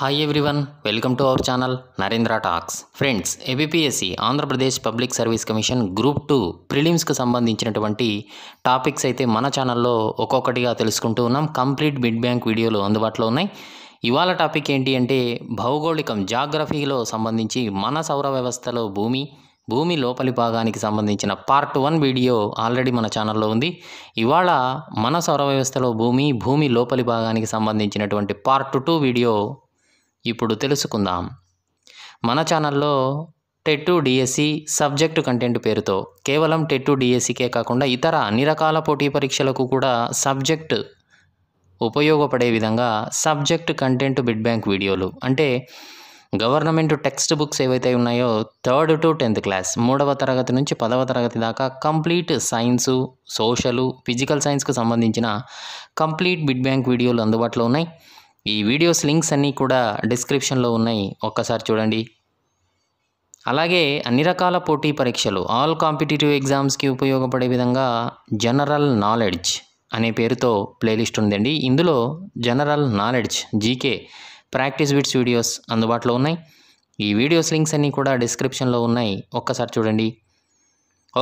hi everyone welcome to our channel Narendra talks friends APPSC Andhra Pradesh public service commission group two ప్రిలిమ్స్కి సంబంధించినటువంటి topics అయితే మన ఛానల్లో ఒక్కొక్కటిగా తెలుసుకుంటూ ఉన్నాం కంప్లీట్ బిడ్ బ్యాంక్ వీడియోలు అందుబాటులో ఉన్నాయి ఇవాళ టాపిక్ ఏంటి అంటే భౌగోళికం జాగ్రఫీలో సంబంధించి మన సౌర వ్యవస్థలో భూమి భూమి లోపలి భాగానికి సంబంధించిన పార్ట్ వన్ వీడియో ఆల్రెడీ మన ఛానల్లో ఉంది ఇవాళ మన సౌర వ్యవస్థలో భూమి భూమి లోపలి భాగానికి సంబంధించినటువంటి పార్ట్ టూ వీడియో ఇప్పుడు తెలుసుకుందాం మన ఛానల్లో టెట్టు డిఎస్సి సబ్జెక్టు కంటెంట్ పేరుతో కేవలం టెట్టు డిఎస్సికే కాకుండా ఇతర అన్ని రకాల పోటీ పరీక్షలకు కూడా సబ్జెక్ట్ ఉపయోగపడే విధంగా సబ్జెక్ట్ కంటెంట్ బిడ్ బ్యాంక్ వీడియోలు అంటే గవర్నమెంట్ టెక్స్ట్ బుక్స్ ఏవైతే ఉన్నాయో థర్డ్ టు టెన్త్ క్లాస్ మూడవ తరగతి నుంచి పదవ తరగతి దాకా కంప్లీట్ సైన్సు సోషలు ఫిజికల్ సైన్స్కు సంబంధించిన కంప్లీట్ బిడ్ బ్యాంక్ వీడియోలు అందుబాటులో ఉన్నాయి ఈ వీడియోస్ లింక్స్ అన్నీ కూడా డిస్క్రిప్షన్లో ఉన్నాయి ఒక్కసారి చూడండి అలాగే అన్ని రకాల పోటీ పరీక్షలు ఆల్ కాంపిటేటివ్ ఎగ్జామ్స్కి ఉపయోగపడే విధంగా జనరల్ నాలెడ్జ్ అనే పేరుతో ప్లేలిస్ట్ ఉందండి ఇందులో general knowledge GK practice bits videos అందుబాటులో ఉన్నాయి ఈ వీడియోస్ లింక్స్ అన్నీ కూడా డిస్క్రిప్షన్లో ఉన్నాయి ఒక్కసారి చూడండి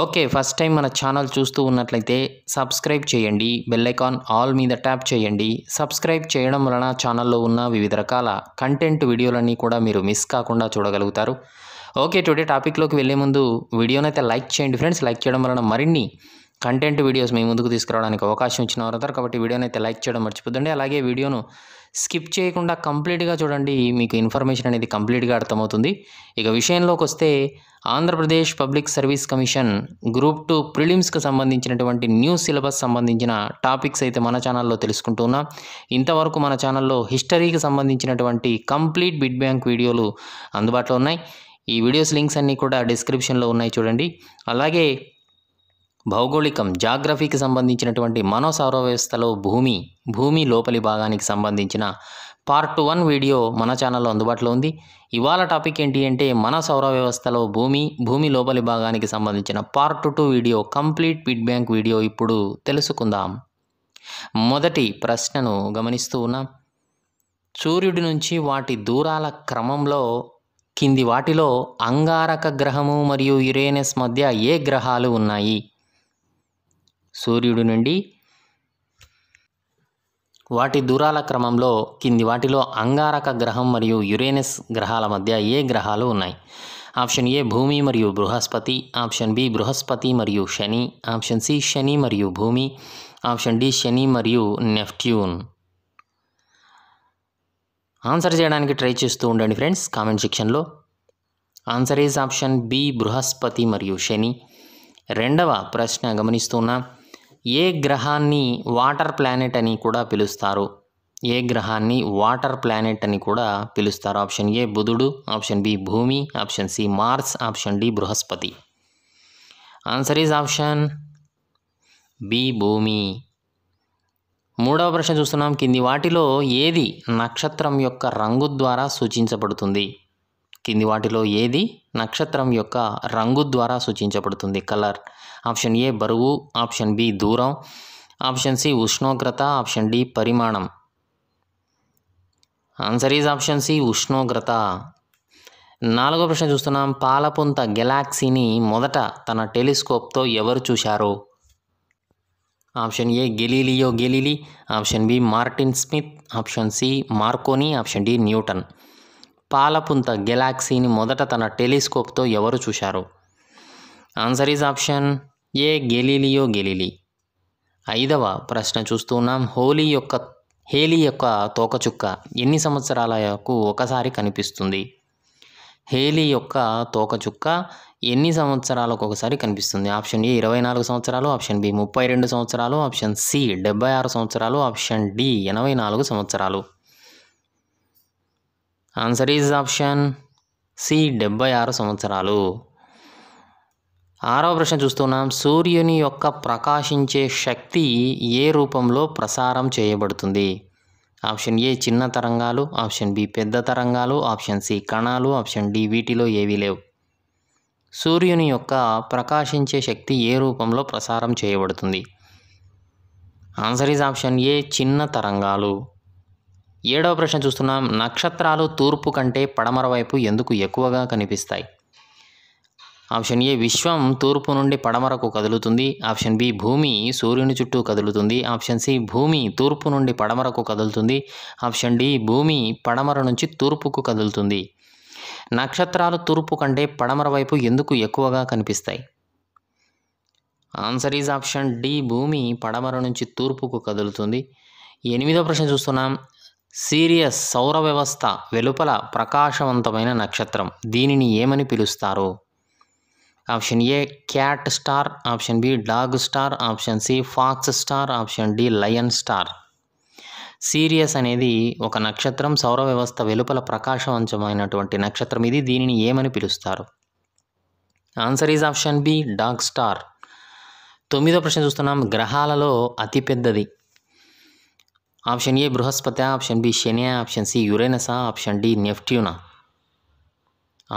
ఓకే ఫస్ట్ టైం మన ఛానల్ చూస్తూ ఉన్నట్లయితే సబ్స్క్రైబ్ చేయండి బెల్లైకాన్ ఆల్ మీద ట్యాప్ చేయండి సబ్స్క్రైబ్ చేయడం వలన ఛానల్లో ఉన్న వివిధ రకాల కంటెంట్ వీడియోలన్నీ కూడా మీరు మిస్ కాకుండా చూడగలుగుతారు ఓకే టుడే టాపిక్లోకి వెళ్ళే ముందు వీడియోనైతే లైక్ చేయండి ఫ్రెండ్స్ లైక్ చేయడం వలన మరిన్ని కంటెంట్ వీడియోస్ మీ ముందుకు తీసుకురావడానికి అవకాశం ఇచ్చిన వారు కాబట్టి వీడియోనైతే లైక్ చేయడం మర్చిపోద్దండి అలాగే వీడియోను స్కిప్ చేయకుండా కంప్లీట్గా చూడండి మీకు ఇన్ఫర్మేషన్ అనేది కంప్లీట్గా అర్థమవుతుంది ఇక విషయంలోకి వస్తే Andhra Pradesh public service commission group two ప్రిలిమ్స్కి సంబంధించినటువంటి న్యూ సిలబస్ సంబంధించిన టాపిక్స్ అయితే మన ఛానల్లో తెలుసుకుంటున్నాం ఇంతవరకు మన ఛానల్లో హిస్టరీకి సంబంధించినటువంటి కంప్లీట్ బిడ్ బ్యాంక్ వీడియోలు అందుబాటులో ఉన్నాయి ఈ వీడియోస్ లింక్స్ అన్నీ కూడా డిస్క్రిప్షన్లో ఉన్నాయి చూడండి అలాగే భౌగోళికం జాగ్రఫీకి సంబంధించినటువంటి మనో వ్యవస్థలో భూమి భూమి లోపలి భాగానికి సంబంధించిన పార్ట్ వన్ వీడియో మన ఛానల్లో అందుబాటులో ఉంది ఇవాళ టాపిక్ ఏంటి అంటే మన సౌర వ్యవస్థలో భూమి భూమి లోపలి భాగానికి సంబంధించిన part two video complete bit bank video ఇప్పుడు తెలుసుకుందాం మొదటి ప్రశ్నను గమనిస్తూ ఉన్నాం సూర్యుడి నుంచి వాటి దూరాల క్రమంలో కింది వాటిలో అంగారక గ్రహము మరియు యురేనస్ మధ్య ఏ గ్రహాలు ఉన్నాయి సూర్యుడి నుండి వాటి దూరాల క్రమంలో కింది వాటిలో అంగారక గ్రహం మరియు యురేనస్ గ్రహాల మధ్య ఏ గ్రహాలు ఉన్నాయి ఆప్షన్ ఏ భూమి మరియు బృహస్పతి ఆప్షన్ బి బృహస్పతి మరియు శని ఆప్షన్ సి శని మరియు భూమి ఆప్షన్ డి శని మరియు నెఫ్ట్యూన్ ఆన్సర్ చేయడానికి ట్రై చేస్తూ ఉండండి ఫ్రెండ్స్ కామెంట్ సెక్షన్లో answer is option B Brihaspati మరియు శని రెండవ ప్రశ్న గమనిస్తున్నాం ఏ గ్రహాన్ని వాటర్ ప్లానెట్ అని కూడా పిలుస్తారు ఏ గ్రహాన్ని వాటర్ ప్లానెట్ అని కూడా పిలుస్తారు ఆప్షన్ ఏ బుధుడు ఆప్షన్ బి భూమి option C Mars option D Brihaspati answer is option B భూమి మూడవ ప్రశ్న చూస్తున్నాం కింది వాటిలో ఏది నక్షత్రం యొక్క రంగు ద్వారా సూచించబడుతుంది కింది వాటిలో ఏది నక్షత్రం యొక్క రంగు ద్వారా సూచించబడుతుంది కలర్ ఆప్షన్ ఏ బరువు ఆప్షన్ బి దూరం ఆప్షన్ సి ఉష్ణోగ్రత ఆప్షన్ డి పరిమాణం ఆన్సర్ ఈజ్ ఆప్షన్ సి ఉష్ణోగ్రత నాలుగో ప్రశ్న చూస్తున్నాం పాలపుంత గెలాక్సీని మొదట తన టెలిస్కోప్తో ఎవరు చూశారు option A Galileo Galilei option B Martin Smith option C Marconi option D Newton పాలపుంత గెలాక్సీని మొదట తన టెలిస్కోప్తో ఎవరు చూశారు answer is option A Galileo Galilei ఐదవ ప్రశ్న చూస్తున్నాం హోలీ యొక్క హేలీ యొక్క తోకచుక్క ఎన్ని సంవత్సరాలకు ఒకసారి కనిపిస్తుంది హేలీ యొక్క తోకచుక్క ఎన్ని సంవత్సరాలకు ఒకసారి కనిపిస్తుంది ఆప్షన్ ఏ ఇరవై నాలుగు సంవత్సరాలు ఆప్షన్ బి ముప్పై రెండు సంవత్సరాలు ఆప్షన్ సి డెబ్బై ఆరు సంవత్సరాలు ఆప్షన్ డి ఎనభై నాలుగు సంవత్సరాలు ఆన్సర్ ఈజ్ ఆప్షన్ సి డెబ్బై ఆరు సంవత్సరాలు ఆరవ ప్రశ్న చూస్తున్నాం సూర్యుని యొక్క ప్రకాశించే శక్తి ఏ రూపంలో ప్రసారం చేయబడుతుంది ఆప్షన్ ఏ చిన్న తరంగాలు ఆప్షన్ బి పెద్ద తరంగాలు ఆప్షన్ సి కణాలు ఆప్షన్ డి వీటిలో ఏవీ లేవు సూర్యుని యొక్క ప్రకాశించే శక్తి ఏ రూపంలో ప్రసారం చేయబడుతుంది ఆన్సర్ ఈజ్ ఆప్షన్ ఏ చిన్న తరంగాలు ఏడవ ప్రశ్న చూస్తున్నాం నక్షత్రాలు తూర్పు కంటే పడమర వైపు ఎందుకు ఎక్కువగా కనిపిస్తాయి ఆప్షన్ ఏ విశ్వం తూర్పు నుండి పడమరకు కదులుతుంది ఆప్షన్ బి భూమి సూర్యుని చుట్టూ కదులుతుంది ఆప్షన్ సి భూమి తూర్పు నుండి పడమరకు కదులుతుంది ఆప్షన్ డి భూమి పడమర నుంచి తూర్పుకు కదులుతుంది నక్షత్రాలు తూర్పు కంటే పడమర వైపు ఎందుకు ఎక్కువగా కనిపిస్తాయి ఆన్సర్ ఈజ్ ఆప్షన్ డి భూమి పడమర నుంచి తూర్పుకు కదులుతుంది ఎనిమిదో ప్రశ్న చూస్తున్నాం సీరియస్ సౌర వ్యవస్థ వెలుపల ప్రకాశవంతమైన నక్షత్రం దీనిని ఏమని పిలుస్తారు option A cat star option B dog star option C fox star option D lion star Sirius అనేది ఒక నక్షత్రం సౌర వ్యవస్థ వెలుపల ప్రకాశవంతమైనటువంటి నక్షత్రం ఇది దీనిని ఏమని పిలుస్తారు answer is option B dog star తొమ్మిదో ప్రశ్న చూస్తున్నాం గ్రహాలలో అతిపెద్దది option A Brihaspati option B ಶನಿಯ option C Uranus option D Neptune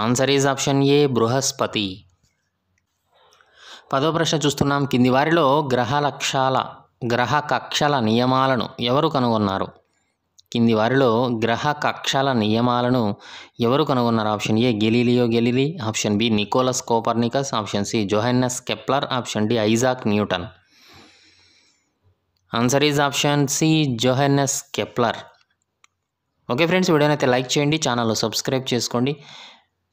answer is option A Brihaspati పదో ప్రశ్న చూస్తున్నాం కింది వారిలో గ్రహ లక్షాల గ్రహ కక్షల నియమాలను ఎవరు కనుగొన్నారు కింది వారిలో గ్రహ కక్షల నియమాలను ఎవరు కనుగొన్నారు option A Galileo Galilei option B Nicolaus Copernicus option C Johannes Kepler option D Isaac Newton answer is option C Johannes Kepler okay friends వీడియోనైతే లైక్ చేయండి ఛానల్ సబ్స్క్రైబ్ చేసుకోండి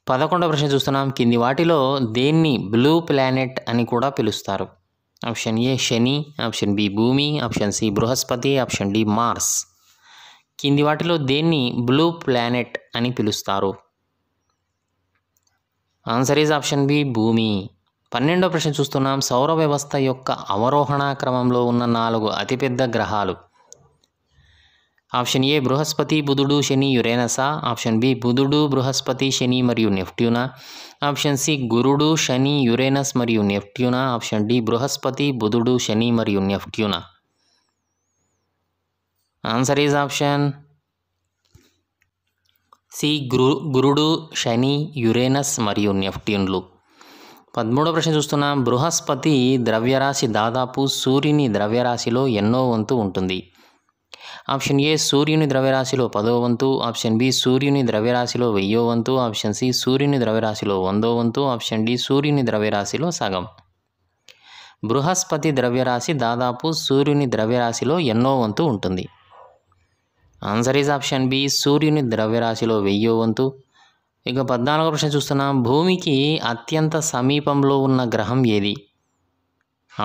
పదకొండవ ప్రశ్న చూస్తున్నాం కింది వాటిలో దేన్ని బ్లూ ప్లానెట్ అని కూడా పిలుస్తారు option A Shani option B భూమి option C Brihaspati option D Mars కింది వాటిలో దేన్ని బ్లూ ప్లానెట్ అని పిలుస్తారు ఆన్సర్ ఈజ్ ఆప్షన్ బి భూమి పన్నెండో ప్రశ్న చూస్తున్నాం సౌర వ్యవస్థ యొక్క అవరోహణ క్రమంలో ఉన్న నాలుగు అతిపెద్ద గ్రహాలు ఆప్షన్ ఏ బృహస్పతి బుధుడు శని యురేనసా ఆప్షన్ బి బుధుడు బృహస్పతి శని మరియు నెఫ్ట్యూనా ఆప్షన్ సి గురుడు శని యురేనస్ మరియు నెఫ్ట్యూనా ఆప్షన్ డి బృహస్పతి బుధుడు శని మరియు Neptune answer is option C Guru గురుడు శని యురేనస్ మరియు నెఫ్ట్యూన్లు పదమూడవ ప్రశ్న చూస్తున్నాం బృహస్పతి ద్రవ్యరాశి దాదాపు సూర్యుని ద్రవ్యరాశిలో ఎన్నో వంతు ఉంటుంది ఆప్షన్ ఏ సూర్యుని ద్రవ్యరాశిలో పదో వంతు ఆప్షన్ బి సూర్యుని ద్రవ్యరాశిలో వెయ్యో వంతు ఆప్షన్ సి సూర్యుని ద్రవ్యరాశిలో వందో వంతు ఆప్షన్ డి సూర్యుని ద్రవ్యరాశిలో సగం బృహస్పతి ద్రవ్యరాశి దాదాపు సూర్యుని ద్రవ్యరాశిలో ఎన్నో వంతు ఉంటుంది ఆన్సర్ ఈజ్ ఆప్షన్ బి సూర్యుని ద్రవ్యరాశిలో వెయ్యో వంతు ఇక పద్నాలుగో ప్రశ్న చూస్తున్నాం భూమికి అత్యంత సమీపంలో ఉన్న గ్రహం ఏది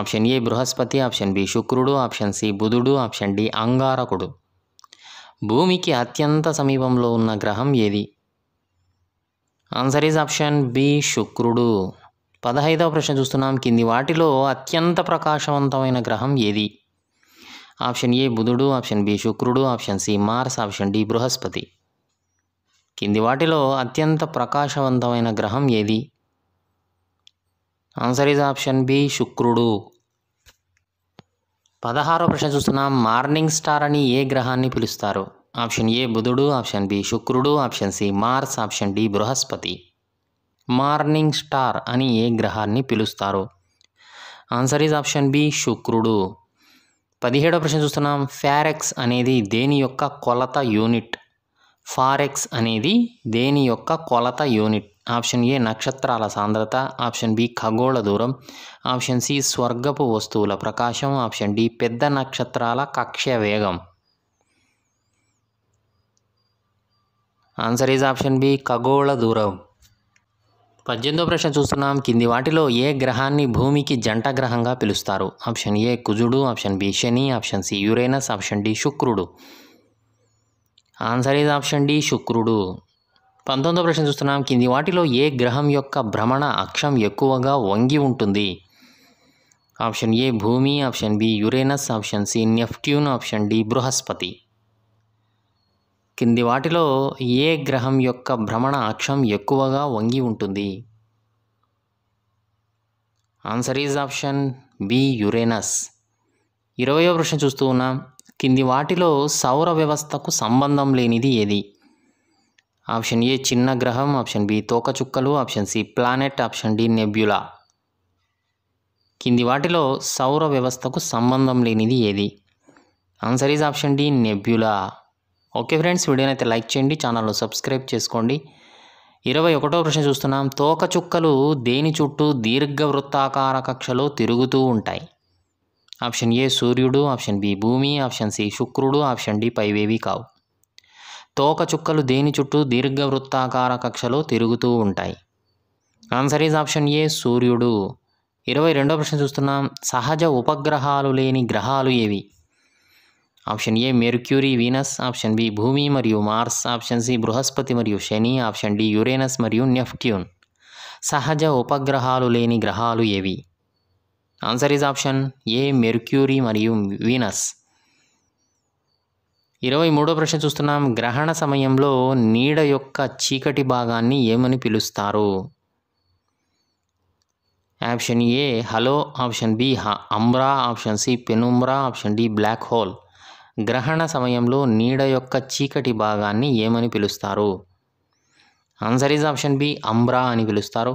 option A Brihaspati option B శుక్రుడు ఆప్షన్ సి బుధుడు ఆప్షన్ డి అంగారకుడు భూమికి అత్యంత సమీపంలో ఉన్న గ్రహం ఏది ఆన్సర్ ఈజ్ ఆప్షన్ బి శుక్రుడు పదహైదవ ప్రశ్న చూస్తున్నాం కింది వాటిలో అత్యంత ప్రకాశవంతమైన గ్రహం ఏది ఆప్షన్ ఏ బుధుడు ఆప్షన్ బి శుక్రుడు option C Mars option D Brihaspati కింది వాటిలో అత్యంత ప్రకాశవంతమైన గ్రహం ఏది ఆన్సర్ ఈజ్ ఆప్షన్ బి శుక్రుడు పదహారో ప్రశ్న చూస్తున్నాం మార్నింగ్ స్టార్ అని ఏ గ్రహాన్ని పిలుస్తారు ఆప్షన్ ఏ బుధుడు ఆప్షన్ బి శుక్రుడు option C Mars option D Brihaspati morning star అని ఏ గ్రహాన్ని పిలుస్తారు ఆన్సర్ ఈజ్ ఆప్షన్ బి శుక్రుడు పదిహేడో ప్రశ్న చూస్తున్నాం ఫ్యారెక్స్ అనేది దేని యొక్క కొలత యూనిట్ ఫారెక్స్ అనేది దేని యొక్క కొలత యూనిట్ ఆప్షన్ ఏ నక్షత్రాల సాంద్రత ఆప్షన్ బి ఖగోళ దూరం ఆప్షన్ సి స్వర్గపు వస్తువుల ప్రకాశం ఆప్షన్ డి పెద్ద నక్షత్రాల కక్ష్య వేగం ఆన్సర్ ఈజ్ ఆప్షన్ బి ఖగోళ దూరం పద్దెనిమిదో ప్రశ్న చూస్తున్నాం కింది వాటిలో ఏ గ్రహాన్ని భూమికి జంట గ్రహంగా పిలుస్తారు ఆప్షన్ ఏ కుజుడు ఆప్షన్ బి శని option C Uranus option D శుక్రుడు ఆన్సర్ ఈజ్ ఆప్షన్ డి శుక్రుడు పంతొమ్మిదో ప్రశ్న చూస్తున్నాం కింది వాటిలో ఏ గ్రహం యొక్క భ్రమణ అక్షం ఎక్కువగా వంగి ఉంటుంది ఆప్షన్ ఏ భూమి option B Uranus option C Neptune option D Brihaspati కింది వాటిలో ఏ గ్రహం యొక్క భ్రమణ అక్షం ఎక్కువగా వంగి ఉంటుంది answer is option B Uranus ఇరవయో ప్రశ్న చూస్తూ ఉన్నాం కింది వాటిలో సౌర వ్యవస్థకు సంబంధం లేనిది ఏది ఆప్షన్ ఏ చిన్న గ్రహం ఆప్షన్ బి తోకచుక్కలు option C planet option D nebula కింది వాటిలో సౌర వ్యవస్థకు సంబంధం లేనిది ఏది answer is option D nebula okay friends వీడియోని అయితే లైక్ చేయండి ఛానల్లో సబ్స్క్రైబ్ చేసుకోండి ఇరవై ఒకటో ప్రశ్న చూస్తున్నాం తోకచుక్కలు దేని చుట్టూ దీర్ఘవృత్తాకార కక్షలో తిరుగుతూ ఉంటాయి ఆప్షన్ ఏ సూర్యుడు ఆప్షన్ బి భూమి ఆప్షన్ సి శుక్రుడు ఆప్షన్ డి పైవేవి కావు తోక చుక్కలు దేని చుట్టూ దీర్ఘవృత్తాకార కక్షలో తిరుగుతూ ఉంటాయి ఆన్సర్ ఈజ్ ఆప్షన్ ఏ సూర్యుడు ఇరవై రెండో ప్రశ్న చూస్తున్నాం సహజ ఉపగ్రహాలు లేని గ్రహాలు ఏవి option A Mercury Venus option B భూమి మరియు మార్స్ ఆప్షన్ సి బృహస్పతి మరియు శని ఆప్షన్ డి యురేనస్ మరియు నెఫ్ట్యూన్ సహజ ఉపగ్రహాలు లేని గ్రహాలు ఏవి answer is option A Mercury మరియు వీనస్ ఇరవై మూడో ప్రశ్న చూస్తున్నాం గ్రహణ సమయంలో నీడ యొక్క చీకటి భాగాన్ని ఏమని పిలుస్తారు option A halo option B umbra option C penumbra option D black hole గ్రహణ సమయంలో నీడ యొక్క చీకటి భాగాన్ని ఏమని పిలుస్తారు answer is option B umbra అని పిలుస్తారు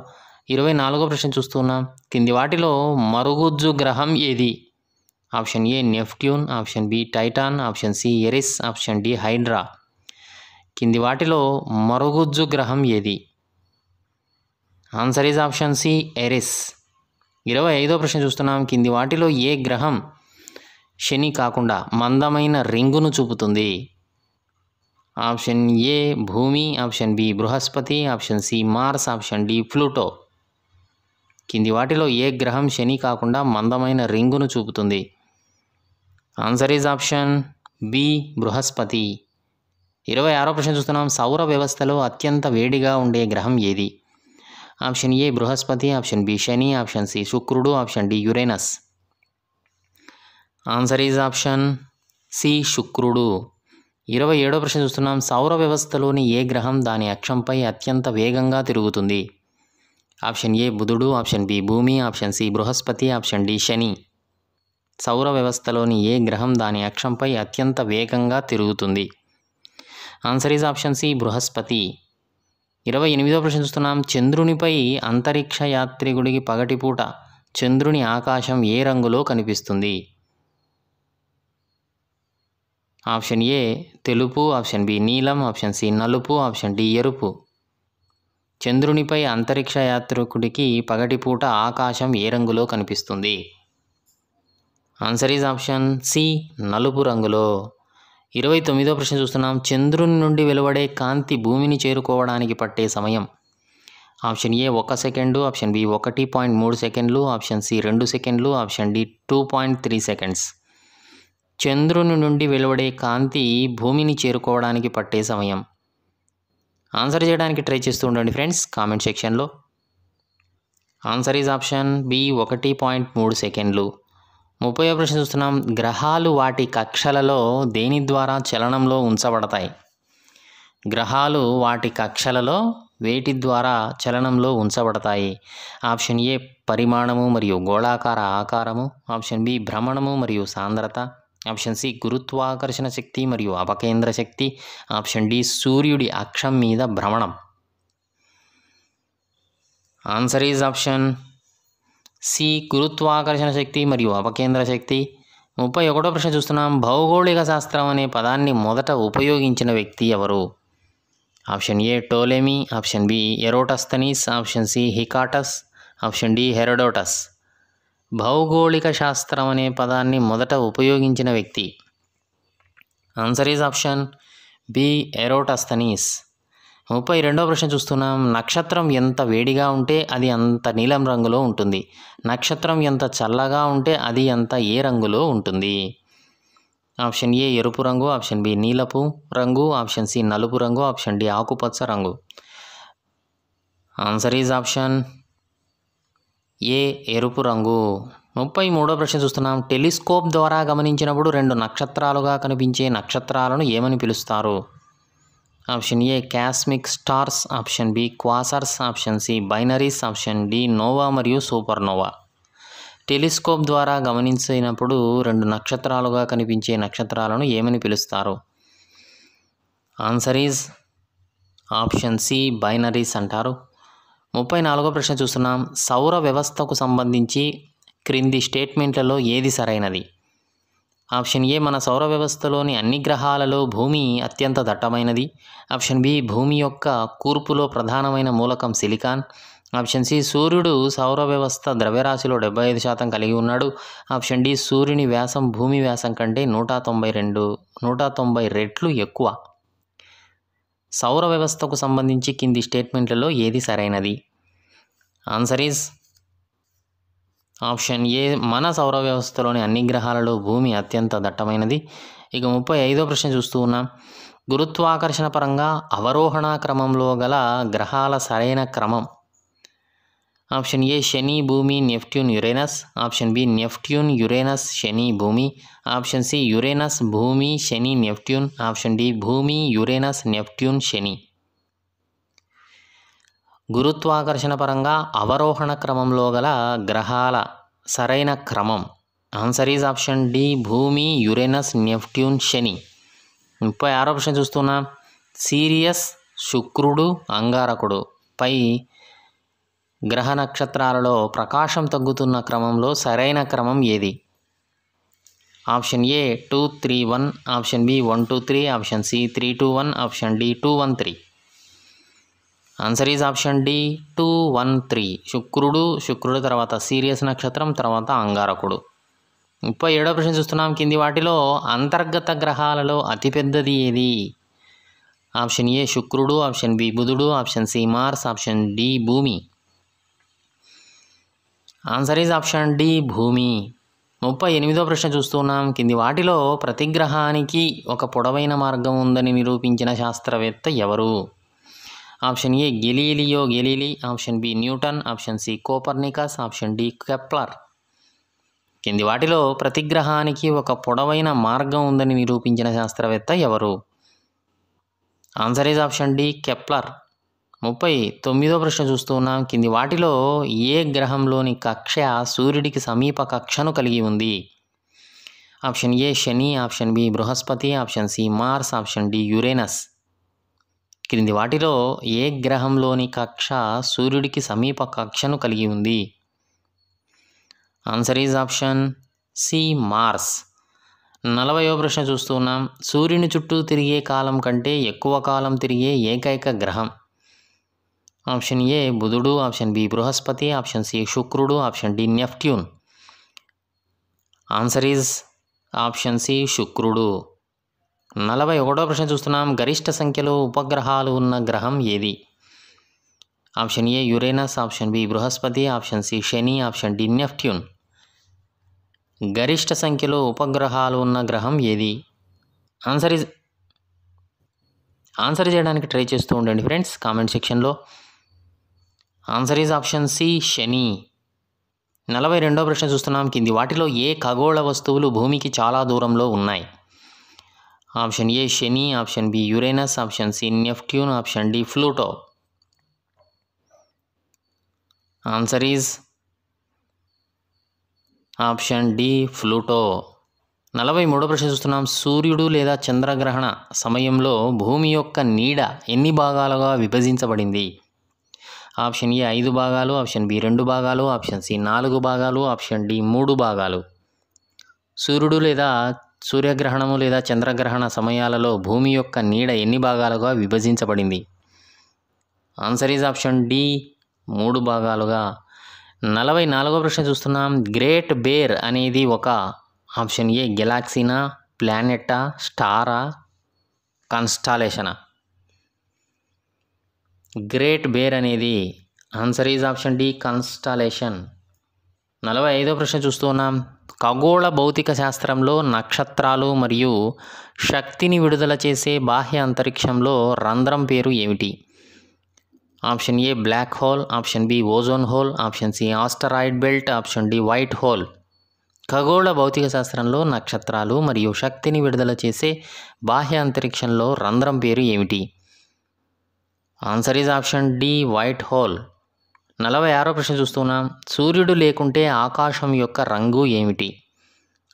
ఇరవై నాలుగో ప్రశ్న చూస్తున్నాం కింది వాటిలో మరుగుజ్జు గ్రహం ఏది option A Neptune option B Titan option C Eris option D Hydra కింది వాటిలో మరుగుజ్జు గ్రహం ఏది answer is option C Eris ఇరవై ఐదో ప్రశ్న చూస్తున్నాం కింది వాటిలో ఏ గ్రహం శని కాకుండా మందమైన రింగును చూపుతుంది ఆప్షన్ ఏ భూమి option B Brihaspati option C Mars option D Pluto కింది వాటిలో ఏ గ్రహం శని కాకుండా మందమైన రింగును చూపుతుంది answer is option B Brihaspati ఇరవై ఆరో ప్రశ్న చూస్తున్నాం సౌర వ్యవస్థలో అత్యంత వేడిగా ఉండే గ్రహం ఏది option A Brihaspati option B Shani option C శుక్రుడు option D Uranus answer is option C శుక్రుడు ఇరవై ఏడో ప్రశ్న చూస్తున్నాం సౌర వ్యవస్థలోని ఏ గ్రహం దాని అక్షంపై అత్యంత వేగంగా తిరుగుతుంది ఆప్షన్ ఏ బుధుడు ఆప్షన్ బి భూమి option C Brihaspati option D Shani సౌర వ్యవస్థలోని ఏ గ్రహం దాని అక్షంపై అత్యంత వేగంగా తిరుగుతుంది answer is option C Brihaspati ఇరవై ఎనిమిదో ప్రశ్న చూస్తున్నాం చంద్రునిపై అంతరిక్ష యాత్రికుడికి పగటిపూట చంద్రుని ఆకాశం ఏ రంగులో కనిపిస్తుంది ఆప్షన్ ఏ తెలుపు ఆప్షన్ బి నీలం ఆప్షన్ సి నలుపు ఆప్షన్ డి ఎరుపు చంద్రునిపై అంతరిక్ష యాత్రికుడికి పగటిపూట ఆకాశం ఏ రంగులో కనిపిస్తుంది ఆన్సర్ ఈజ్ ఆప్షన్ సి నలుపు రంగులో ఇరవై తొమ్మిదో ప్రశ్న చూస్తున్నాం చంద్రుని నుండి వెలువడే కాంతి భూమిని చేరుకోవడానికి పట్టే సమయం ఆప్షన్ ఏ ఒక సెకండు ఆప్షన్ బి ఒకటి పాయింట్ మూడు సెకండ్లు ఆప్షన్ సి రెండు సెకండ్లు option D two point three seconds చంద్రుని నుండి వెలువడే కాంతి భూమిని చేరుకోవడానికి పట్టే సమయం ఆన్సర్ చేయడానికి ట్రై చేస్తూ ఉండండి ఫ్రెండ్స్ కామెంట్ సెక్షన్లో ఆన్సర్ ఈజ్ ఆప్షన్ బి ఒకటి పాయింట్ మూడు సెకండ్లు ముప్పై ప్రశ్న చూస్తున్నాం గ్రహాలు వాటి కక్షలలో దేని ద్వారా చలనంలో ఉంచబడతాయి గ్రహాలు వాటి కక్షలలో వేటి ద్వారా చలనంలో ఉంచబడతాయి ఆప్షన్ ఏ పరిమాణము మరియు గోళాకార ఆకారము ఆప్షన్ బి భ్రమణము మరియు సాంద్రత ఆప్షన్ సి గురుత్వాకర్షణ శక్తి మరియు అపకేంద్ర శక్తి ఆప్షన్ డి సూర్యుడి అక్షం మీద భ్రమణం ఆన్సర్ ఈజ్ ఆప్షన్ సి గురుత్వాకర్షణ శక్తి మరియు అపకేంద్ర శక్తి ముప్పై ఒకటో ప్రశ్న చూస్తున్నాం భౌగోళిక శాస్త్రం అనే పదాన్ని మొదట ఉపయోగించిన వ్యక్తి ఎవరు option A Ptolemy option B Eratosthenes option C Hecataeus option D Herodotus భౌగోళిక శాస్త్రం అనే పదాన్ని మొదట ఉపయోగించిన వ్యక్తి answer is option B Eratosthenes ముప్పై రెండో ప్రశ్న చూస్తున్నాం నక్షత్రం ఎంత వేడిగా ఉంటే అది అంత నీలం రంగులో ఉంటుంది నక్షత్రం ఎంత చల్లగా ఉంటే అది అంత ఏ రంగులో ఉంటుంది ఆప్షన్ ఏ ఎరుపు రంగు ఆప్షన్ బి నీలపు రంగు ఆప్షన్ సి నలుపు రంగు ఆప్షన్ డి ఆకుపచ్చ రంగు ఆన్సర్ ఈజ్ ఆప్షన్ ఏ ఎరుపు రంగు ముప్పై మూడో ప్రశ్న చూస్తున్నాం టెలిస్కోప్ ద్వారా గమనించినప్పుడు రెండు నక్షత్రాలుగా కనిపించే నక్షత్రాలను ఏమని పిలుస్తారు option A cosmic stars option B quasars option C binaries option D nova మరియు సూపర్ నోవా టెలిస్కోప్ ద్వారా గమనించినప్పుడు రెండు నక్షత్రాలుగా కనిపించే నక్షత్రాలను ఏమని పిలుస్తారు answer is option C binaries అంటారు ముప్పై నాలుగో ప్రశ్న చూస్తున్నాం సౌర వ్యవస్థకు సంబంధించి క్రింది స్టేట్మెంట్లలో ఏది సరైనది ఆప్షన్ ఏ మన సౌర వ్యవస్థలోని అన్ని గ్రహాలలో భూమి అత్యంత దట్టమైనది ఆప్షన్ బి భూమి యొక్క కూర్పులో ప్రధానమైన మూలకం సిలికాన్ ఆప్షన్ సి సూర్యుడు సౌర వ్యవస్థ ద్రవ్యరాశిలో డెబ్బై ఐదు శాతం కలిగి ఉన్నాడు ఆప్షన్ డి సూర్యుని వ్యాసం భూమి వ్యాసం కంటే నూట తొంభై రెండు నూట తొంభై రెట్లు ఎక్కువ సౌర వ్యవస్థకు సంబంధించి కింది స్టేట్మెంట్లలో ఏది సరైనది ఆన్సర్ ఈజ్ ఆప్షన్ ఏ మన సౌర వ్యవస్థలోని అన్ని గ్రహాలలో భూమి అత్యంత దట్టమైనది ఇక ముప్పై ఐదో ప్రశ్న చూస్తూ ఉన్నాం గురుత్వాకర్షణ పరంగా అవరోహణ క్రమంలో గల గ్రహాల సరైన క్రమం ఆప్షన్ ఏ శని భూమి Neptune Uranus option B Neptune Uranus Shani భూమి ఆప్షన్ సి యురేనస్ భూమి శని నెఫ్ట్యూన్ ఆప్షన్ డి భూమి యురేనస్ నెఫ్ట్యూన్ శని గురుత్వాకర్షణ పరంగా అవరోహణ క్రమంలో గల గ్రహాల సరైన క్రమం ఆన్సర్ ఈజ్ ఆప్షన్ డి భూమి యురేనస్ నెఫ్ట్యూన్ శని ముప్పై ఆరో ప్రశ్న చూస్తున్నా సీరియస్ శుక్రుడు అంగారకుడు పై గ్రహ నక్షత్రాలలో ప్రకాశం తగ్గుతున్న క్రమంలో సరైన క్రమం ఏది option A two three one option B one two three option C three two one option D two one three answer is option D two one three శుక్రుడు శుక్రుడు తర్వాత సీరియస్ నక్షత్రం తర్వాత అంగారకుడు ముప్పై ఏడో ప్రశ్న చూస్తున్నాం కింది వాటిలో అంతర్గత గ్రహాలలో అతిపెద్దది ఏది ఆప్షన్ ఏ శుక్రుడు ఆప్షన్ బి బుధుడు option C Mars option D భూమి ఆన్సర్ ఈజ్ ఆప్షన్ డి భూమి ముప్పై ఎనిమిదో ప్రశ్న చూస్తున్నాం కింది వాటిలో ప్రతిగ్రహానికి ఒక పొడవైన మార్గం ఉందని నిరూపించిన శాస్త్రవేత్త ఎవరు option A Galileo Galilei option B Newton option C Copernicus option D Kepler కింది వాటిలో ప్రతిగ్రహానికి ఒక పొడవైన మార్గం ఉందని నిరూపించిన శాస్త్రవేత్త ఎవరు answer is option D Kepler ముప్పై తొమ్మిదో ప్రశ్న చూస్తూ ఉన్నాం కింది వాటిలో ఏ గ్రహంలోని కక్ష సూర్యుడికి సమీప కక్షను కలిగి ఉంది option A Shani option B Brihaspati option C Mars option D Uranus క్రింది వాటిలో ఏ గ్రహంలోని కక్ష సూర్యుడికి సమీప కక్షను కలిగి ఉంది answer is option C Mars నలభయో ప్రశ్న చూస్తున్నాం సూర్యుని చుట్టూ తిరిగే కాలం కంటే ఎక్కువ కాలం తిరిగే ఏకైక గ్రహం ఆప్షన్ ఏ బుధుడు option B Brihaspati option C శుక్రుడు option D Neptune answer is option C శుక్రుడు నలభై ఒకటో ప్రశ్న చూస్తున్నాం గరిష్ట సంఖ్యలో ఉపగ్రహాలు ఉన్న గ్రహం ఏది option A Uranus option B Brihaspati option C Shani option D Neptune గరిష్ట సంఖ్యలో ఉపగ్రహాలు ఉన్న గ్రహం ఏది ఆన్సర్ ఇస్ ఆన్సర్ చేయడానికి ట్రై చేస్తూ ఉండండి ఫ్రెండ్స్ కామెంట్ సెక్షన్లో answer is option C Shani నలభై రెండో ప్రశ్న చూస్తున్నాం కింది వాటిలో ఏ ఖగోళ వస్తువులు భూమికి చాలా దూరంలో ఉన్నాయి option A Shani option B Uranus option C Neptune option D Pluto answer is option D Pluto నలభై మూడో ప్రశ్న చూస్తున్నాం సూర్యుడు లేదా చంద్రగ్రహణ సమయంలో భూమి యొక్క నీడ ఎన్ని భాగాలుగా విభజించబడింది ఆప్షన్ ఏ ఐదు భాగాలు ఆప్షన్ బి రెండు భాగాలు ఆప్షన్ సి నాలుగు భాగాలు ఆప్షన్ డి మూడు భాగాలు సూర్యుడు లేదా సూర్యగ్రహణము లేదా చంద్రగ్రహణ సమయాలలో భూమి యొక్క నీడ ఎన్ని భాగాలుగా విభజించబడింది ఆన్సర్ ఈజ్ ఆప్షన్ డి మూడు భాగాలుగా నలభై నాలుగో ప్రశ్న చూస్తున్నాం గ్రేట్ బేర్ అనేది ఒక ఆప్షన్ ఏ గెలాక్సీనా ప్లానెటా స్టారా కన్స్టాలేషనా గ్రేట్ బేర్ అనేది answer is option D constellation నలభై ఐదో ప్రశ్న చూస్తూ ఉన్నాం ఖగోళ భౌతిక శాస్త్రంలో నక్షత్రాలు మరియు శక్తిని విడుదల చేసే బాహ్య అంతరిక్షంలో రంధ్రం పేరు ఏమిటి option A black hole option B ozone hole option C asteroid belt option D white hole ఖగోళ భౌతిక శాస్త్రంలో నక్షత్రాలు మరియు శక్తిని విడుదల చేసే బాహ్య అంతరిక్షంలో రంధ్రం పేరు ఏమిటి answer is option D white hole నలభై ఆరో ప్రశ్న చూస్తున్నాం సూర్యుడు లేకుంటే ఆకాశం యొక్క రంగు ఏమిటి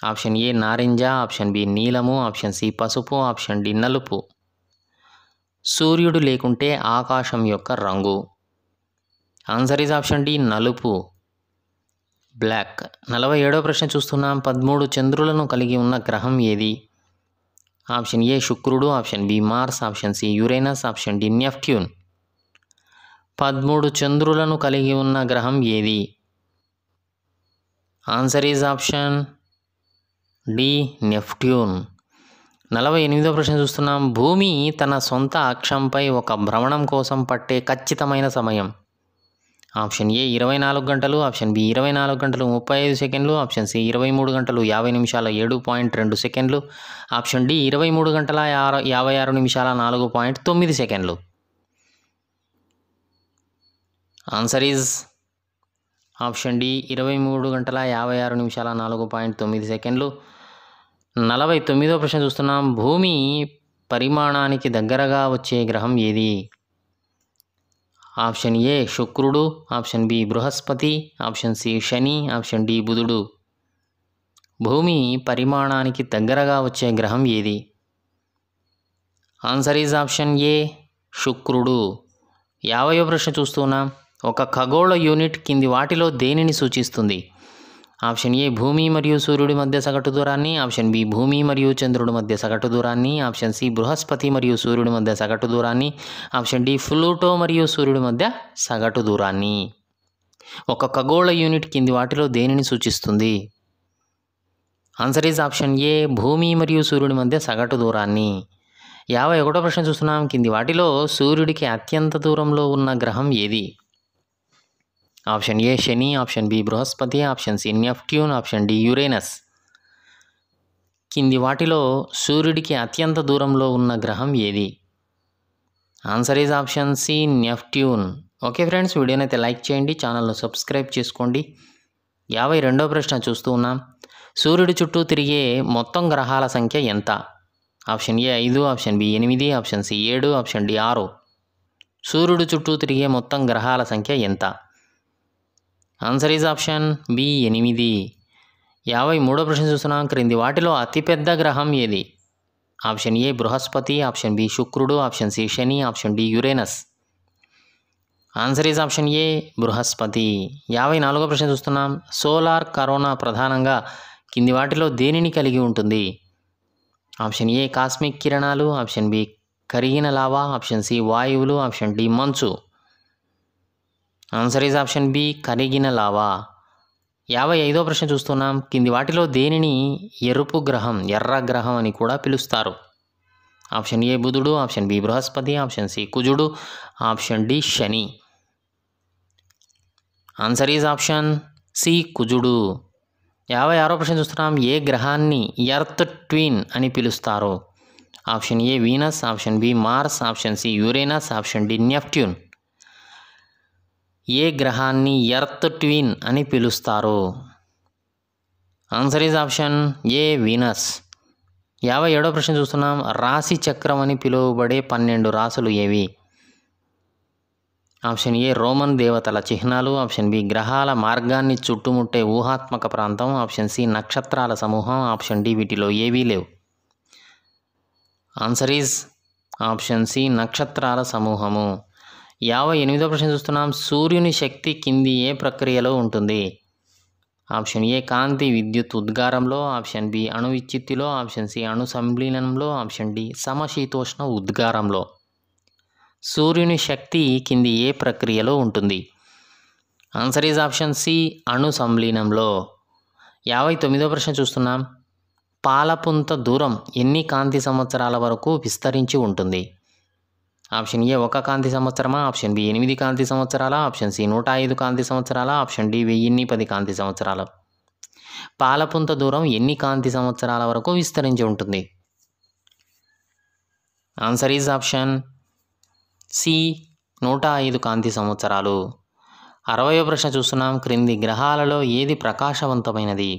ఆప్షన్ ఏ నారింజ ఆప్షన్ బి నీలము ఆప్షన్ సి పసుపు ఆప్షన్ డి నలుపు సూర్యుడు లేకుంటే ఆకాశం యొక్క రంగు ఆన్సర్ ఈజ్ ఆప్షన్ డి నలుపు బ్లాక్ నలభై ఏడో ప్రశ్న చూస్తున్నాం పదమూడు చంద్రులను కలిగి ఉన్న గ్రహం ఏది ఆప్షన్ ఏ శుక్రుడు option B Mars option C Uranus option D Neptune పదమూడు చంద్రులను కలిగి ఉన్న గ్రహం ఏది answer is option D Neptune నలభై ఎనిమిదో ప్రశ్న చూస్తున్నాం భూమి తన సొంత అక్షంపై ఒక భ్రమణం కోసం పట్టే ఖచ్చితమైన సమయం ఆప్షన్ ఏ ఇరవై నాలుగు గంటలు ఆప్షన్ బి ఇరవై నాలుగు గంటలు ముప్పై ఐదు సెకండ్లు ఆప్షన్ సి ఇరవై మూడు గంటలు యాభై నిమిషాల ఏడు పాయింట్ రెండు సెకండ్లు ఆప్షన్ డి ఇరవై మూడు గంటల యాభై ఆరు నిమిషాల నాలుగు పాయింట్ తొమ్మిది సెకండ్లు ఆన్సర్ ఈజ్ ఆప్షన్ డి ఇరవై మూడు గంటల యాభై ఆరు నిమిషాల నాలుగు పాయింట్ తొమ్మిది సెకండ్లు నలభై తొమ్మిదో ప్రశ్న చూస్తున్నాం భూమి పరిమాణానికి దగ్గరగా వచ్చే గ్రహం ఏది ఆప్షన్ ఏ శుక్రుడు option B Brihaspati option C శని ఆప్షన్ డి బుధుడు భూమి పరిమాణానికి దగ్గరగా వచ్చే గ్రహం ఏది ఆన్సర్ ఈజ్ ఆప్షన్ ఏ శుక్రుడు యావయో ప్రశ్న చూస్తున్నాం ఒక ఖగోళ యూనిట్ కింది వాటిలో దేనిని సూచిస్తుంది ఆప్షన్ ఏ భూమి మరియు సూర్యుడి మధ్య సగటు దూరాన్ని ఆప్షన్ బి భూమి మరియు చంద్రుడి మధ్య సగటు దూరాన్ని ఆప్షన్ సి బృహస్పతి మరియు సూర్యుడి మధ్య సగటు దూరాన్ని ఆప్షన్ డి ఫ్లూటో మరియు సూర్యుడి మధ్య సగటు దూరాన్ని ఒక ఖగోళ యూనిట్ కింది వాటిలో దేనిని సూచిస్తుంది ఆన్సర్ ఈజ్ ఆప్షన్ ఏ భూమి మరియు సూర్యుడి మధ్య సగటు దూరాన్ని యాభై ఒకటో ప్రశ్న చూస్తున్నాం కింది వాటిలో సూర్యుడికి అత్యంత దూరంలో ఉన్న గ్రహం ఏది option A Shani option B Brihaspati option C Neptune option D Uranus కింది వాటిలో సూర్యుడికి అత్యంత దూరంలో ఉన్న గ్రహం ఏది answer is option C Neptune okay friends అయితే లైక్ చేయండి ఛానల్ను సబ్స్క్రైబ్ చేసుకోండి యాభై రెండో ప్రశ్న చూస్తూ ఉన్నాం సూర్యుడి చుట్టూ తిరిగే మొత్తం గ్రహాల సంఖ్య ఎంత ఆప్షన్ ఏ ఐదు ఆప్షన్ బి ఎనిమిది ఆప్షన్ సి ఏడు ఆప్షన్ డి ఆరు సూర్యుడు చుట్టూ తిరిగే మొత్తం గ్రహాల సంఖ్య ఎంత ఆన్సర్ ఈజ్ ఆప్షన్ బి ఎనిమిది యాభై మూడో ప్రశ్న చూస్తున్నాం క్రింది వాటిలో అతిపెద్ద గ్రహం ఏది option A Brihaspati option B శుక్రుడు option C Shani option D Uranus answer is option A బృహస్పతి యాభై నాలుగో ప్రశ్న చూస్తున్నాం సోలార్ కరోనా ప్రధానంగా కింది వాటిలో దేనిని కలిగి ఉంటుంది ఆప్షన్ ఏ కాస్మిక్ కిరణాలు ఆప్షన్ బి కరిగిన లావా ఆప్షన్ సి వాయువులు ఆప్షన్ డి మంచు ఆన్సర్ ఈజ్ ఆప్షన్ బి కరిగిన లావా యాభై ఐదో ప్రశ్న చూస్తున్నాం కింది వాటిలో దేనిని ఎరుపు గ్రహం ఎర్ర గ్రహం అని కూడా పిలుస్తారు ఆప్షన్ ఏ బుధుడు option B Brihaspati option C కుజుడు ఆప్షన్ డి శని ఆన్సర్ ఈజ్ ఆప్షన్ సి కుజుడు యాభై ఆరో ప్రశ్న చూస్తున్నాం ఏ గ్రహాన్ని ఎర్త్ ట్విన్ అని పిలుస్తారు option A Venus option B Mars option C Uranus option D Neptune ఏ గ్రహాన్ని ఎర్త్ ట్విన్ అని పిలుస్తారు answer is option A Venus యాభై ఏడో ప్రశ్న చూస్తున్నాం రాశి చక్రం అని పిలువబడే పన్నెండు రాసులు ఏవి ఆప్షన్ ఏ రోమన్ దేవతల చిహ్నాలు ఆప్షన్ బి గ్రహాల మార్గాన్ని చుట్టుముట్టే ఊహాత్మక ప్రాంతం ఆప్షన్ సి నక్షత్రాల సమూహం ఆప్షన్ డి వీటిలో ఏవీ లేవు ఆన్సర్ ఈజ్ ఆప్షన్ సి నక్షత్రాల సమూహము యాభై ఎనిమిదో ప్రశ్న చూస్తున్నాం సూర్యుని శక్తి కింది ఏ ప్రక్రియలో ఉంటుంది ఆప్షన్ ఏ కాంతి విద్యుత్ ఉద్గారంలో ఆప్షన్ బి అణు విచ్ఛిత్తిలో ఆప్షన్ సి అణు సంలీనంలో ఆప్షన్ డి సమశీతోష్ణ ఉద్గారంలో సూర్యుని శక్తి కింది ఏ ప్రక్రియలో ఉంటుంది ఆన్సర్ ఈజ్ ఆప్షన్ సి అణు సంలీనంలో యాభై తొమ్మిదో ప్రశ్న చూస్తున్నాం పాలపుంత దూరం ఎన్ని కాంతి సంవత్సరాల వరకు విస్తరించి ఉంటుంది ఆప్షన్ ఏ ఒక కాంతి సంవత్సరమా ఆప్షన్ బి ఎనిమిది కాంతి సంవత్సరాల ఆప్షన్ సి నూట ఐదు కాంతి సంవత్సరాల ఆప్షన్ డి వెయ్యిన్ని పది కాంతి సంవత్సరాలు పాలపుంత దూరం ఎన్ని కాంతి సంవత్సరాల వరకు విస్తరించి ఉంటుంది ఆన్సర్ ఈజ్ ఆప్షన్ సి నూట ఐదు కాంతి సంవత్సరాలు అరవయో ప్రశ్న చూస్తున్నాం క్రింది గ్రహాలలో ఏది ప్రకాశవంతమైనది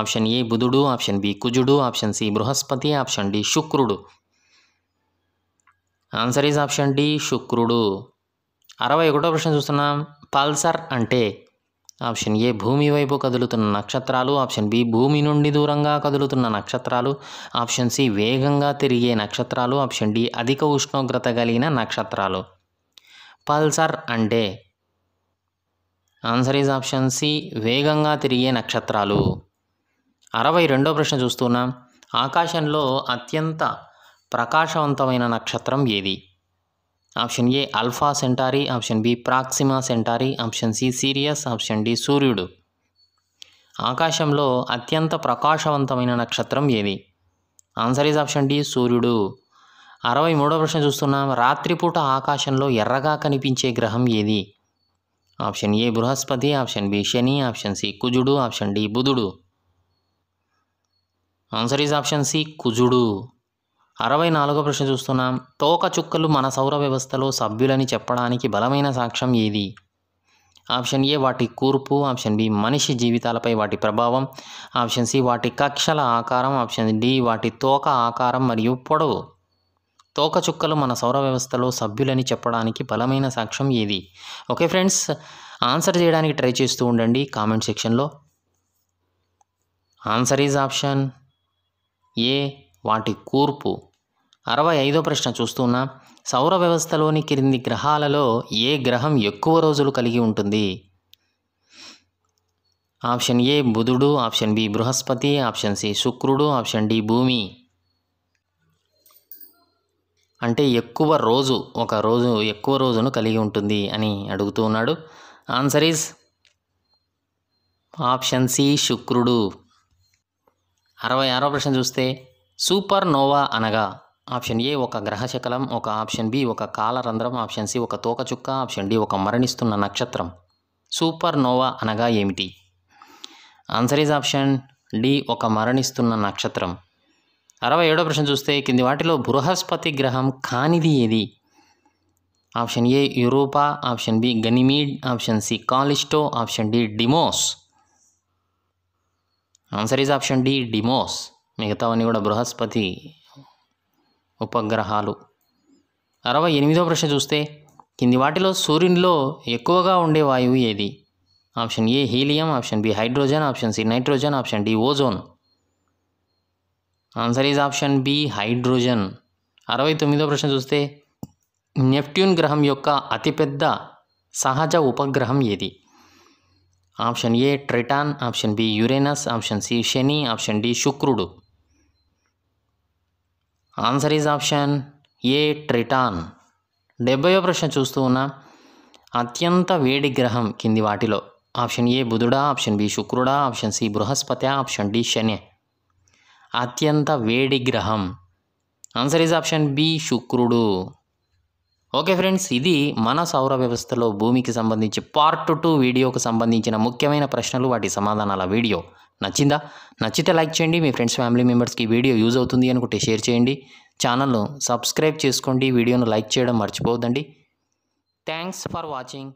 ఆప్షన్ ఏ బుధుడు ఆప్షన్ బి కుజుడు option C Brihaspati option D శుక్రుడు ఆన్సర్ ఈజ్ ఆప్షన్ డి శుక్రుడు అరవై ఒకటో ప్రశ్న చూస్తున్నాం పల్సర్ అంటే ఆప్షన్ ఏ భూమి వైపు కదులుతున్న నక్షత్రాలు ఆప్షన్ బి భూమి నుండి దూరంగా కదులుతున్న నక్షత్రాలు ఆప్షన్ సి వేగంగా తిరిగే నక్షత్రాలు ఆప్షన్ డి అధిక ఉష్ణోగ్రత కలిగిన నక్షత్రాలు పల్సర్ అంటే ఆన్సర్ ఈజ్ ఆప్షన్ సి వేగంగా తిరిగే నక్షత్రాలు అరవై రెండో ప్రశ్న చూస్తున్నాం ఆకాశంలో అత్యంత ప్రకాశవంతమైన నక్షత్రం ఏది option A alpha Centauri option B Proxima Centauri option C Sirius option D సూర్యుడు ఆకాశంలో అత్యంత ప్రకాశవంతమైన నక్షత్రం ఏది ఆన్సర్ ఈజ్ ఆప్షన్ డి సూర్యుడు అరవై మూడో ప్రశ్న చూస్తున్నాం రాత్రిపూట ఆకాశంలో ఎర్రగా కనిపించే గ్రహం ఏది option A Brihaspati option B Shani option C కుజుడు ఆప్షన్ డి బుధుడు ఆన్సర్ ఈజ్ ఆప్షన్ సి కుజుడు అరవై నాలుగో ప్రశ్న చూస్తున్నాం తోక చుక్కలు మన సౌర వ్యవస్థలో సభ్యులని చెప్పడానికి బలమైన సాక్ష్యం ఏది ఆప్షన్ ఏ వాటి కూర్పు ఆప్షన్ బి మనిషి జీవితాలపై వాటి ప్రభావం ఆప్షన్ సి వాటి కక్షల ఆకారం ఆప్షన్ డి వాటి తోక ఆకారం మరియు పొడవు తోక చుక్కలు మన సౌర వ్యవస్థలో సభ్యులని చెప్పడానికి బలమైన సాక్ష్యం ఏది ఓకే ఫ్రెండ్స్ ఆన్సర్ చేయడానికి ట్రై చేస్తూ ఉండండి కామెంట్ సెక్షన్లో ఆన్సర్ ఈజ్ ఆప్షన్ ఏ వాటి కూర్పు అరవై ఐదో ప్రశ్న చూస్తున్నా సౌర వ్యవస్థలోని క్రింది గ్రహాలలో ఏ గ్రహం ఎక్కువ రోజులు కలిగి ఉంటుంది ఆప్షన్ ఏ బుధుడు option B Brihaspati option C శుక్రుడు ఆప్షన్ డి భూమి అంటే ఎక్కువ రోజు ఒక రోజు ఎక్కువ రోజును కలిగి ఉంటుంది అని అడుగుతూ ఉన్నాడు ఆన్సర్ ఈజ్ ఆప్షన్ సి శుక్రుడు అరవై ఆరో ప్రశ్న చూస్తే సూపర్ నోవా అనగా ఆప్షన్ ఏ ఒక గ్రహశకలం ఒక ఆప్షన్ బి ఒక కాలరంధ్రం ఆప్షన్ సి ఒక తోకచుక్క ఆప్షన్ డి ఒక మరణిస్తున్న నక్షత్రం సూపర్ నోవా అనగా ఏమిటి ఆన్సర్ ఈజ్ ఆప్షన్ డి ఒక మరణిస్తున్న నక్షత్రం అరవై ఏడో ప్రశ్న చూస్తే కింది వాటిలో బృహస్పతి గ్రహం కానిది ఏది option A Europa option B Ganymede option C Callisto option D Deimos answer is option D Deimos మిగతావన్నీ కూడా బృహస్పతి ఉపగ్రహాలు అరవై ఎనిమిదవ ప్రశ్న చూస్తే కింది వాటిలో సూర్యునిలో ఎక్కువగా ఉండే వాయువు ఏది option A helium option B hydrogen option C nitrogen option D ozone answer is option B hydrogen అరవై తొమ్మిదో ప్రశ్న చూస్తే నెప్ట్యూన్ గ్రహం యొక్క అతిపెద్ద సహజ ఉపగ్రహం ఏది option A Triton option B Uranus option C Shani option D శుక్రుడు answer is option A Triton డెబ్బయో ప్రశ్న చూస్తూ ఉన్నా అత్యంత వేడి గ్రహం కింది వాటిలో ఆప్షన్ ఏ బుధుడా ఆప్షన్ బి శుక్రుడా option C Brihaspati option D శని అత్యంత వేడి గ్రహం ఆన్సర్ ఈజ్ ఆప్షన్ బి శుక్రుడు ఓకే ఫ్రెండ్స్ ఇది మన సౌర వ్యవస్థలో భూమికి సంబంధించి పార్ట్ టూ వీడియోకు సంబంధించిన ముఖ్యమైన ప్రశ్నలు వాటి సమాధానాల వీడియో నచ్చిందా నచ్చితే లైక్ చేయండి మీ ఫ్రెండ్స్ ఫ్యామిలీ మెంబర్స్కి వీడియో యూజ్ అవుతుంది అనుకుంటే షేర్ చేయండి ఛానల్ను సబ్స్క్రైబ్ చేసుకోండి వీడియోను లైక్ చేయడం మర్చిపోవద్దండి థ్యాంక్స్ ఫర్ వాచింగ్